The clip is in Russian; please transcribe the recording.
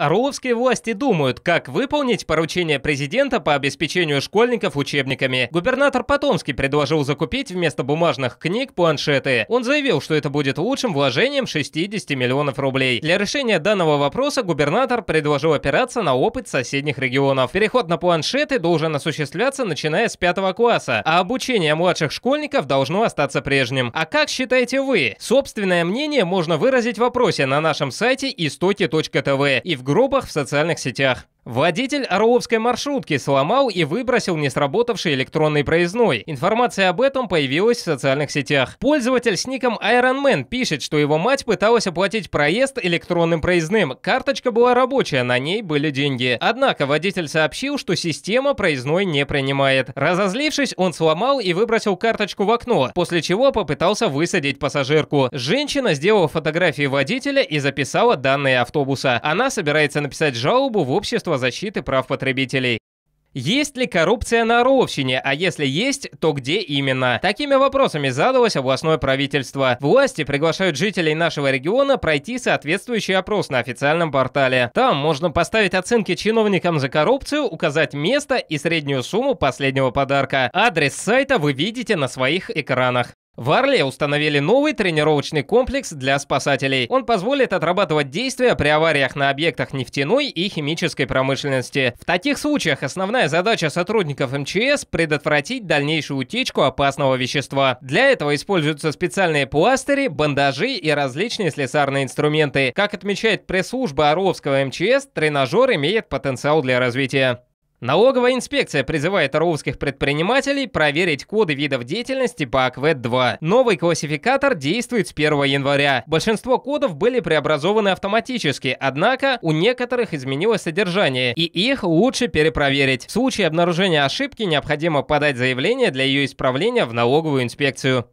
Орловские власти думают, как выполнить поручение президента по обеспечению школьников учебниками. Губернатор Потомский предложил закупить вместо бумажных книг планшеты. Он заявил, что это будет лучшим вложением 60 миллионов рублей. Для решения данного вопроса губернатор предложил опираться на опыт соседних регионов. Переход на планшеты должен осуществляться начиная с пятого класса, а обучение младших школьников должно остаться прежним. А как считаете вы? Собственное мнение можно выразить в вопросе на нашем сайте истоки.тв и в гробах в социальных сетях. Водитель орловской маршрутки сломал и выбросил не сработавший электронный проездной. Информация об этом появилась в социальных сетях. Пользователь с ником Iron Man пишет, что его мать пыталась оплатить проезд электронным проездным. Карточка была рабочая, на ней были деньги. Однако водитель сообщил, что система проездной не принимает. Разозлившись, он сломал и выбросил карточку в окно, после чего попытался высадить пассажирку. Женщина сделала фотографии водителя и записала данные автобуса. Она собирается написать жалобу в общество защиты прав потребителей. Есть ли коррупция на Орловщине, а если есть, то где именно? Такими вопросами задалось областное правительство. Власти приглашают жителей нашего региона пройти соответствующий опрос на официальном портале. Там можно поставить оценки чиновникам за коррупцию, указать место и среднюю сумму последнего подарка. Адрес сайта вы видите на своих экранах. В Орле установили новый тренировочный комплекс для спасателей. Он позволит отрабатывать действия при авариях на объектах нефтяной и химической промышленности. В таких случаях основная задача сотрудников МЧС – предотвратить дальнейшую утечку опасного вещества. Для этого используются специальные пластыри, бандажи и различные слесарные инструменты. Как отмечает пресс-служба Орловского МЧС, тренажер имеет потенциал для развития. Налоговая инспекция призывает русских предпринимателей проверить коды видов деятельности по АКВЭД-2. Новый классификатор действует с 1 января. Большинство кодов были преобразованы автоматически, однако у некоторых изменилось содержание, и их лучше перепроверить. В случае обнаружения ошибки необходимо подать заявление для ее исправления в налоговую инспекцию.